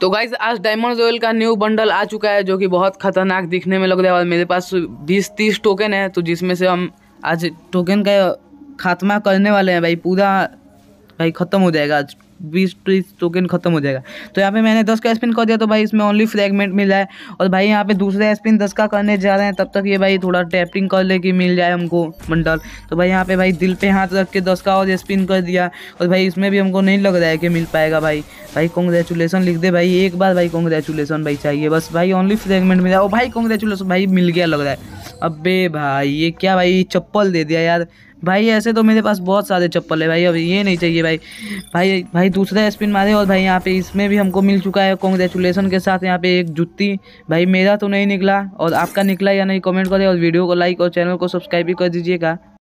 तो गाइज आज diamond oil का न्यू बंडल आ चुका है जो कि बहुत खतरनाक दिखने में लग रहा है और मेरे पास 20-30 टोकन है तो जिसमें से हम आज टोकन का खात्मा करने वाले हैं भाई पूरा भाई ख़त्म हो जाएगा आज बीस तीस टोकन खत्म हो जाएगा तो यहाँ पे मैंने दस का स्पिन कर दिया तो भाई इसमें ओनली फ्रेगमेंट मिल है और भाई यहाँ पे दूसरा स्पिन दस का करने जा रहे हैं तब तक ये भाई थोड़ा टैपिंग कर ले कि मिल जाए हमको मंडल तो भाई यहाँ पे भाई दिल पे हाथ रख के दस का और स्पिन कर दिया और भाई इसमें भी हमको नहीं लग रहा है कि मिल पाएगा भाई भाई कॉन्ग्रेचुलेसन लिख दे भाई एक बार भाई कॉन्ग्रेचुलेसन भाई चाहिए बस भाई ओनली फ्रेगमेंट मिला ओ भाई कॉन्ग्रेचुलेसन भाई मिल गया लग रहा है अबे भाई ये क्या भाई चप्पल दे दिया यार भाई ऐसे तो मेरे पास बहुत सारे चप्पल है भाई अब ये नहीं चाहिए भाई भाई भाई दूसरा स्पिन मारे और भाई यहाँ पे इसमें भी हमको मिल चुका है कॉन्ग्रेचुलेसन के साथ यहाँ पे एक जुत्ती भाई मेरा तो नहीं निकला और आपका निकला या नहीं कमेंट करें और वीडियो को लाइक और चैनल को सब्सक्राइब भी कर दीजिएगा